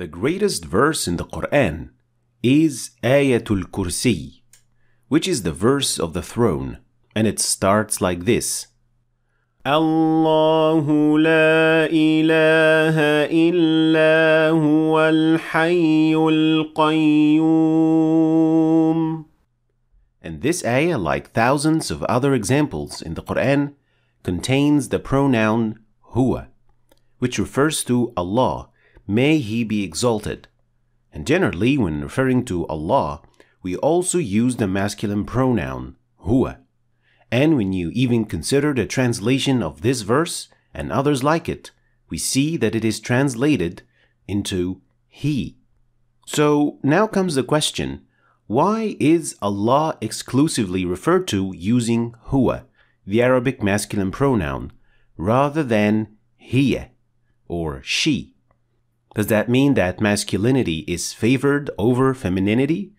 The greatest verse in the Quran is Ayatul Kursi, which is the verse of the throne, and it starts like this. الله لا إله إلا هو الحي القيوم And this ayah, like thousands of other examples in the Quran, contains the pronoun huwa, which refers to Allah, May He be exalted. And generally, when referring to Allah, we also use the masculine pronoun, Huwa. And when you even consider the translation of this verse and others like it, we see that it is translated into He. So now comes the question why is Allah exclusively referred to using Huwa, the Arabic masculine pronoun, rather than Hiya or she? Does that mean that masculinity is favored over femininity?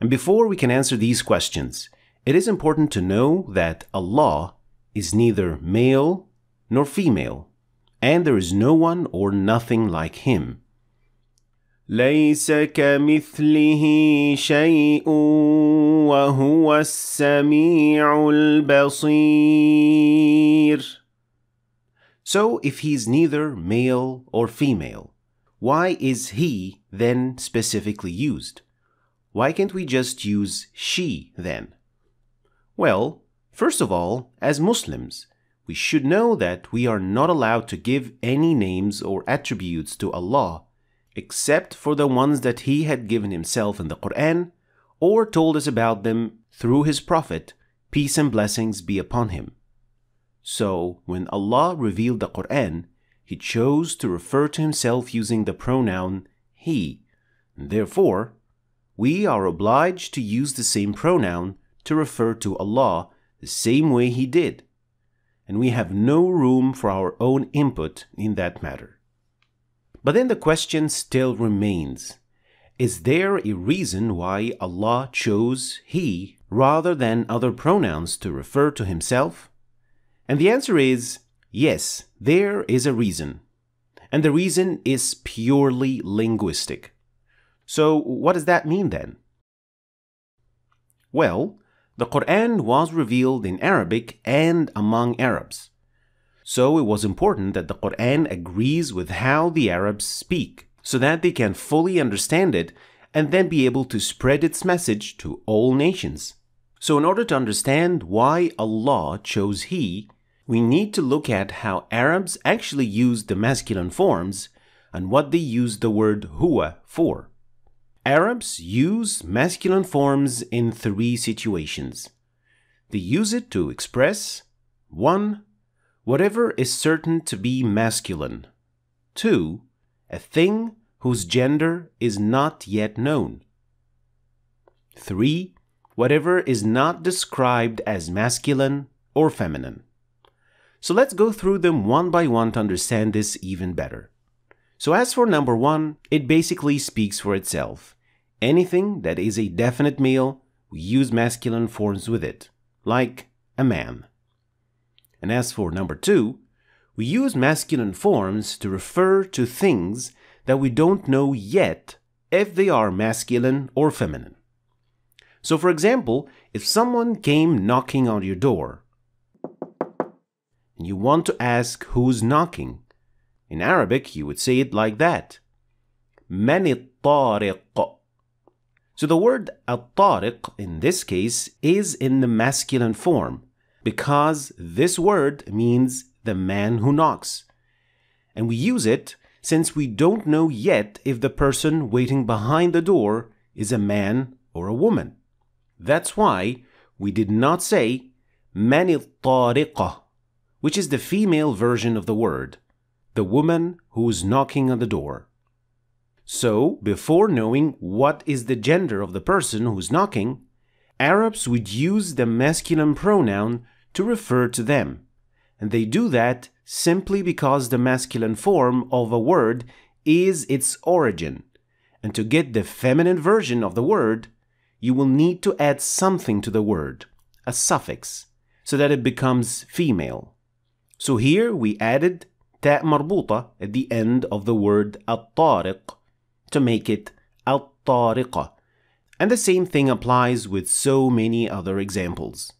And before we can answer these questions, it is important to know that Allah is neither male nor female, and there is no one or nothing like Him. ليس كمثله شيء وهو السميع البصير. So if he is neither male or female, why is he then specifically used? Why can't we just use she then? Well, first of all, as Muslims, we should know that we are not allowed to give any names or attributes to Allah except for the ones that He had given Himself in the Quran or told us about them through His Prophet, peace and blessings be upon him. So, when Allah revealed the Quran, he chose to refer to himself using the pronoun he. Therefore, we are obliged to use the same pronoun to refer to Allah the same way he did, and we have no room for our own input in that matter. But then the question still remains Is there a reason why Allah chose He rather than other pronouns to refer to Himself? And the answer is Yes, there is a reason. And the reason is purely linguistic. So, what does that mean then? Well, the Quran was revealed in Arabic and among Arabs. So, it was important that the Quran agrees with how the Arabs speak, so that they can fully understand it and then be able to spread its message to all nations. So, in order to understand why Allah chose he we need to look at how Arabs actually use the masculine forms and what they use the word huwa for. Arabs use masculine forms in three situations. They use it to express 1. Whatever is certain to be masculine. 2. A thing whose gender is not yet known. 3. Whatever is not described as masculine or feminine. So let's go through them one by one to understand this even better. So as for number one, it basically speaks for itself. Anything that is a definite male, we use masculine forms with it, like a man. And as for number two, we use masculine forms to refer to things that we don't know yet if they are masculine or feminine. So for example, if someone came knocking on your door, and you want to ask who's knocking. In Arabic, you would say it like that. من الطارق So the word الطارق in this case is in the masculine form because this word means the man who knocks. And we use it since we don't know yet if the person waiting behind the door is a man or a woman. That's why we did not say من الطارقة which is the female version of the word, the woman who's knocking on the door. So, before knowing what is the gender of the person who's knocking, Arabs would use the masculine pronoun to refer to them, and they do that simply because the masculine form of a word is its origin, and to get the feminine version of the word, you will need to add something to the word, a suffix, so that it becomes female. So here we added ta marbuta at the end of the word al to make it al And the same thing applies with so many other examples.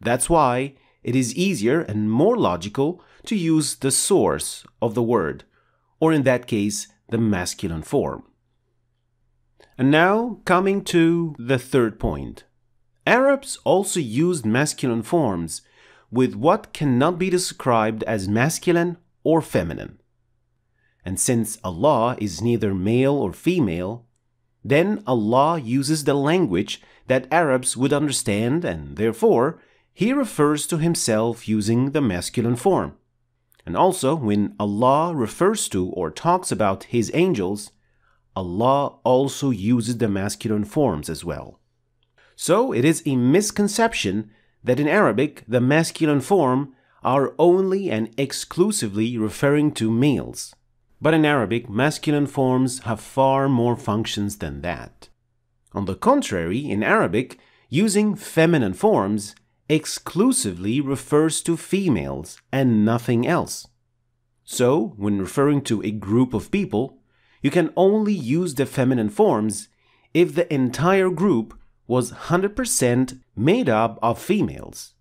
That's why it is easier and more logical to use the source of the word, or in that case, the masculine form. And now, coming to the third point. Arabs also used masculine forms with what cannot be described as masculine or feminine. And since Allah is neither male or female, then Allah uses the language that Arabs would understand and therefore he refers to himself using the masculine form. And also, when Allah refers to or talks about his angels, Allah also uses the masculine forms as well. So it is a misconception that in Arabic the masculine form are only and exclusively referring to males. But in Arabic, masculine forms have far more functions than that. On the contrary, in Arabic, using feminine forms exclusively refers to females and nothing else. So, when referring to a group of people, you can only use the feminine forms if the entire group was 100% made up of females.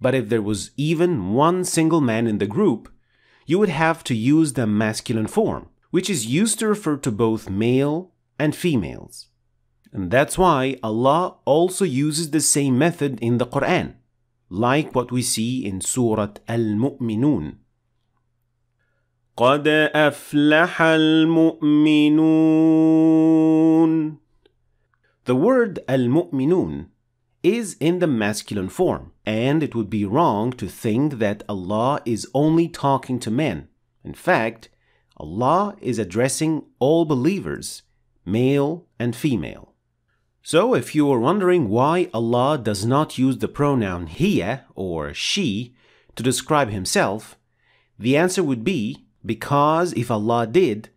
But if there was even one single man in the group, you would have to use the masculine form, which is used to refer to both male and females. And that's why Allah also uses the same method in the Quran, like what we see in Surah Al-Mu'minun. قَدْ أَفْلَحَ الْمُؤْمِنُونَ the word al-mu'minun is in the masculine form, and it would be wrong to think that Allah is only talking to men. In fact, Allah is addressing all believers, male and female. So if you are wondering why Allah does not use the pronoun hiya or she to describe himself, the answer would be because if Allah did,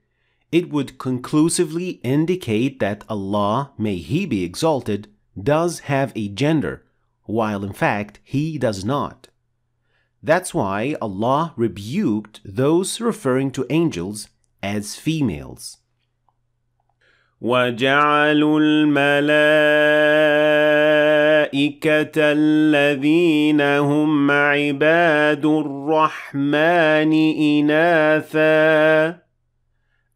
it would conclusively indicate that Allah, may He be exalted, does have a gender, while in fact He does not. That's why Allah rebuked those referring to angels as females. وجعلوا الملائكة الذين هم عباد الرحمن إناثاً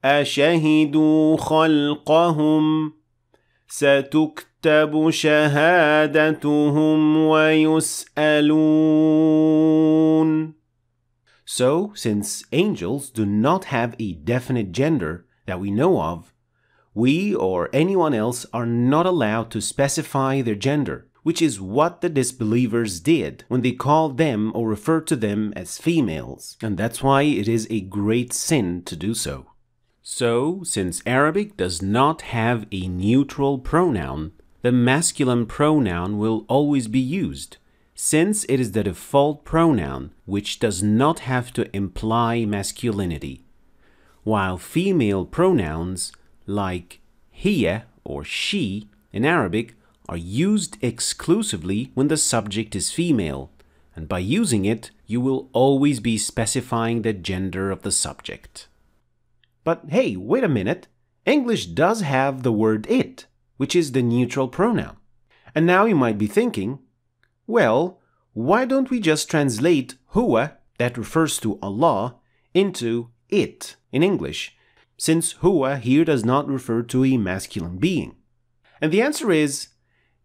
أشهدوا خلقهم ستكتب شهادتهم ويسألون So, since angels do not have a definite gender that we know of, we or anyone else are not allowed to specify their gender, which is what the disbelievers did when they called them or referred to them as females, and that's why it is a great sin to do so. So, since Arabic does not have a neutral pronoun, the masculine pronoun will always be used, since it is the default pronoun which does not have to imply masculinity, while female pronouns like hiya or she in Arabic are used exclusively when the subject is female, and by using it, you will always be specifying the gender of the subject. But hey, wait a minute. English does have the word it, which is the neutral pronoun. And now you might be thinking, well, why don't we just translate huwa, that refers to Allah, into it in English, since huwa here does not refer to a masculine being? And the answer is,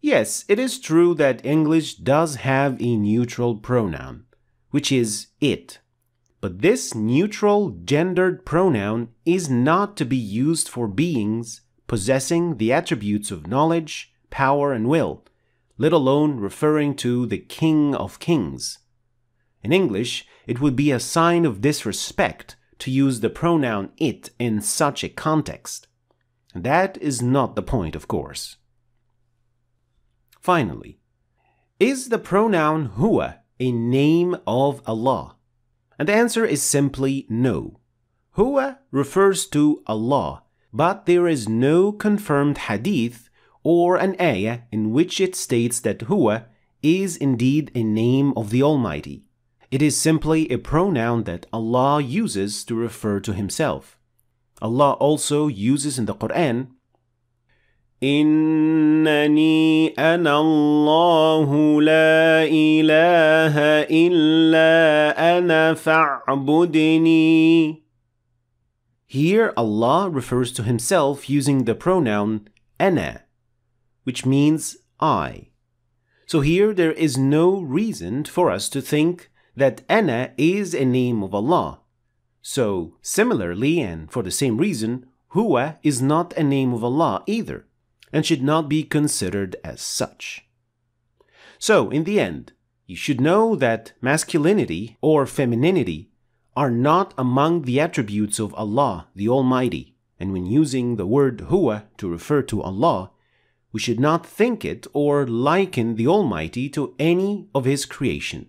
yes, it is true that English does have a neutral pronoun, which is it. But this neutral gendered pronoun is not to be used for beings possessing the attributes of knowledge, power, and will, let alone referring to the King of Kings. In English, it would be a sign of disrespect to use the pronoun it in such a context. That is not the point, of course. Finally, is the pronoun huwa a name of Allah? And the answer is simply no. Huwa refers to Allah, but there is no confirmed hadith or an ayah in which it states that Huwa is indeed a name of the Almighty. It is simply a pronoun that Allah uses to refer to Himself. Allah also uses in the Quran إنني أنا الله لا إله إلا أنا فاعبدني Here Allah refers to himself using the pronoun أنا which means I. So here there is no reason for us to think that أنا is a name of Allah. So similarly and for the same reason, Huwa is not a name of Allah either and should not be considered as such. So, in the end, you should know that masculinity or femininity are not among the attributes of Allah the Almighty, and when using the word huwa to refer to Allah, we should not think it or liken the Almighty to any of His creation.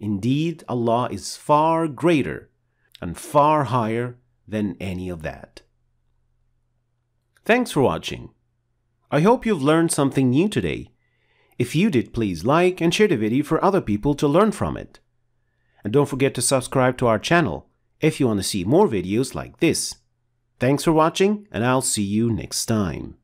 Indeed, Allah is far greater and far higher than any of that. Thanks for watching. I hope you've learned something new today. If you did, please like and share the video for other people to learn from it. And don't forget to subscribe to our channel if you want to see more videos like this. Thanks for watching and I'll see you next time.